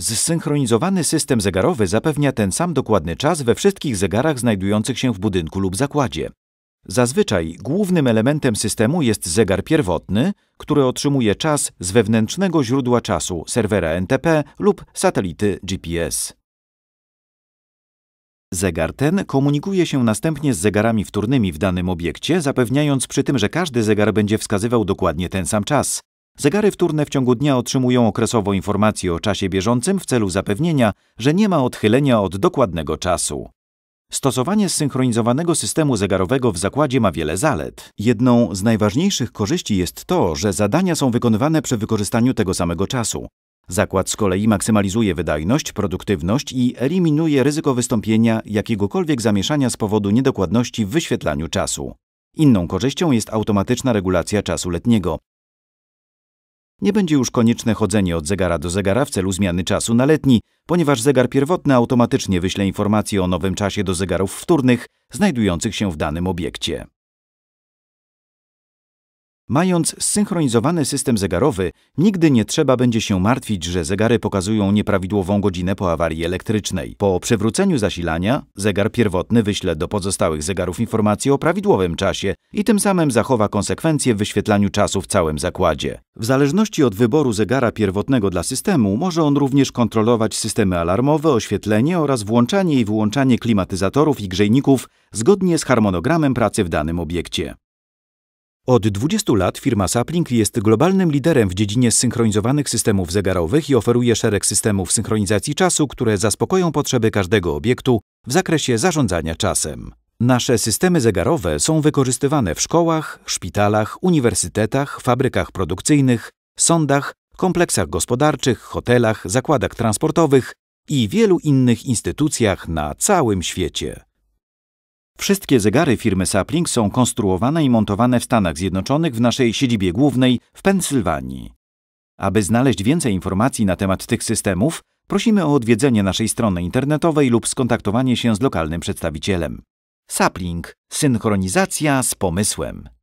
Zsynchronizowany system zegarowy zapewnia ten sam dokładny czas we wszystkich zegarach znajdujących się w budynku lub zakładzie. Zazwyczaj głównym elementem systemu jest zegar pierwotny, który otrzymuje czas z wewnętrznego źródła czasu serwera NTP lub satelity GPS. Zegar ten komunikuje się następnie z zegarami wtórnymi w danym obiekcie, zapewniając przy tym, że każdy zegar będzie wskazywał dokładnie ten sam czas. Zegary wtórne w ciągu dnia otrzymują okresowo informacje o czasie bieżącym w celu zapewnienia, że nie ma odchylenia od dokładnego czasu. Stosowanie zsynchronizowanego systemu zegarowego w zakładzie ma wiele zalet. Jedną z najważniejszych korzyści jest to, że zadania są wykonywane przy wykorzystaniu tego samego czasu. Zakład z kolei maksymalizuje wydajność, produktywność i eliminuje ryzyko wystąpienia jakiegokolwiek zamieszania z powodu niedokładności w wyświetlaniu czasu. Inną korzyścią jest automatyczna regulacja czasu letniego. Nie będzie już konieczne chodzenie od zegara do zegara w celu zmiany czasu na letni, ponieważ zegar pierwotny automatycznie wyśle informacje o nowym czasie do zegarów wtórnych, znajdujących się w danym obiekcie. Mając zsynchronizowany system zegarowy, nigdy nie trzeba będzie się martwić, że zegary pokazują nieprawidłową godzinę po awarii elektrycznej. Po przewróceniu zasilania, zegar pierwotny wyśle do pozostałych zegarów informację o prawidłowym czasie i tym samym zachowa konsekwencje w wyświetlaniu czasu w całym zakładzie. W zależności od wyboru zegara pierwotnego dla systemu, może on również kontrolować systemy alarmowe, oświetlenie oraz włączanie i wyłączanie klimatyzatorów i grzejników zgodnie z harmonogramem pracy w danym obiekcie. Od 20 lat firma Sapling jest globalnym liderem w dziedzinie synchronizowanych systemów zegarowych i oferuje szereg systemów synchronizacji czasu, które zaspokoją potrzeby każdego obiektu w zakresie zarządzania czasem. Nasze systemy zegarowe są wykorzystywane w szkołach, szpitalach, uniwersytetach, fabrykach produkcyjnych, sądach, kompleksach gospodarczych, hotelach, zakładach transportowych i wielu innych instytucjach na całym świecie. Wszystkie zegary firmy Sapling są konstruowane i montowane w Stanach Zjednoczonych w naszej siedzibie głównej w Pensylwanii. Aby znaleźć więcej informacji na temat tych systemów, prosimy o odwiedzenie naszej strony internetowej lub skontaktowanie się z lokalnym przedstawicielem. Sapling – synchronizacja z pomysłem.